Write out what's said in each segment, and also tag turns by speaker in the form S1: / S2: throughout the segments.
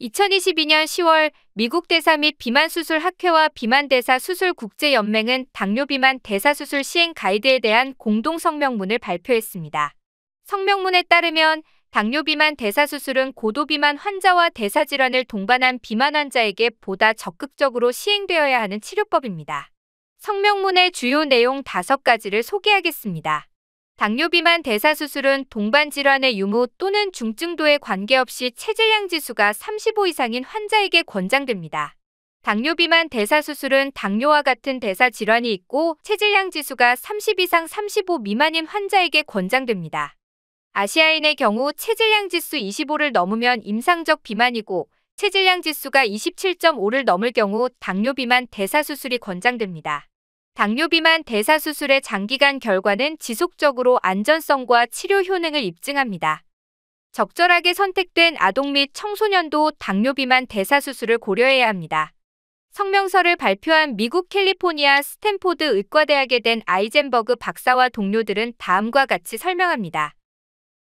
S1: 2022년 10월 미국 대사 및 비만 수술 학회와 비만 대사 수술 국제 연맹은 당뇨 비만 대사 수술 시행 가이드에 대한 공동 성명문을 발표했습니다. 성명문에 따르면 당뇨 비만 대사 수술은 고도 비만 환자와 대사 질환을 동반한 비만 환자에게 보다 적극적으로 시행되어야 하는 치료법입니다. 성명문의 주요 내용 5가지를 소개하겠습니다. 당뇨비만 대사수술은 동반질환의 유무 또는 중증도에 관계없이 체질량 지수가 35 이상인 환자에게 권장됩니다. 당뇨비만 대사수술은 당뇨와 같은 대사질환이 있고 체질량 지수가 30 이상 35 미만인 환자에게 권장됩니다. 아시아인의 경우 체질량 지수 25를 넘으면 임상적 비만이고 체질량 지수가 27.5를 넘을 경우 당뇨비만 대사수술이 권장됩니다. 당뇨비만 대사수술의 장기간 결과는 지속적으로 안전성과 치료 효능을 입증합니다. 적절하게 선택된 아동 및 청소년도 당뇨비만 대사수술을 고려해야 합니다. 성명서를 발표한 미국 캘리포니아 스탠포드 의과대학에 된 아이젠버그 박사와 동료들은 다음과 같이 설명합니다.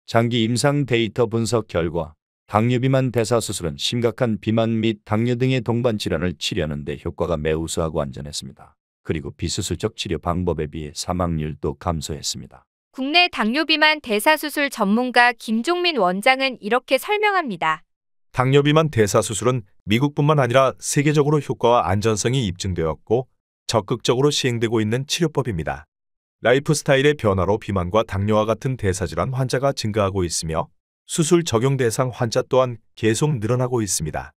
S2: 장기 임상 데이터 분석 결과 당뇨비만 대사수술은 심각한 비만 및 당뇨 등의 동반 질환을 치료하는 데 효과가 매우 우수하고 안전했습니다. 그리고 비수술적 치료 방법에 비해 사망률도 감소했습니다.
S1: 국내 당뇨비만 대사수술 전문가 김종민 원장은 이렇게 설명합니다.
S3: 당뇨비만 대사수술은 미국뿐만 아니라 세계적으로 효과와 안전성이 입증되었고 적극적으로 시행되고 있는 치료법입니다. 라이프스타일의 변화로 비만과 당뇨와 같은 대사질환 환자가 증가하고 있으며 수술 적용 대상 환자 또한 계속 늘어나고 있습니다.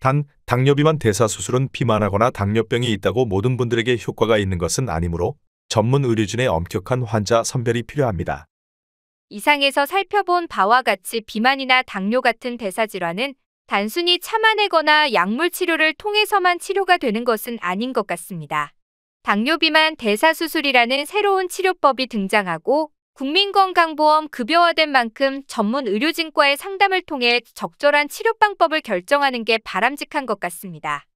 S3: 단 당뇨비만 대사수술은 비만하거나 당뇨병이 있다고 모든 분들에게 효과가 있는 것은 아니므로 전문 의료진의 엄격한 환자 선별이 필요합니다.
S1: 이상에서 살펴본 바와 같이 비만이나 당뇨 같은 대사질환은 단순히 참아내거나 약물 치료를 통해서만 치료가 되는 것은 아닌 것 같습니다. 당뇨비만 대사수술이라는 새로운 치료법이 등장하고 국민건강보험 급여화된 만큼 전문 의료진과의 상담을 통해 적절한 치료 방법을 결정하는 게 바람직한 것 같습니다.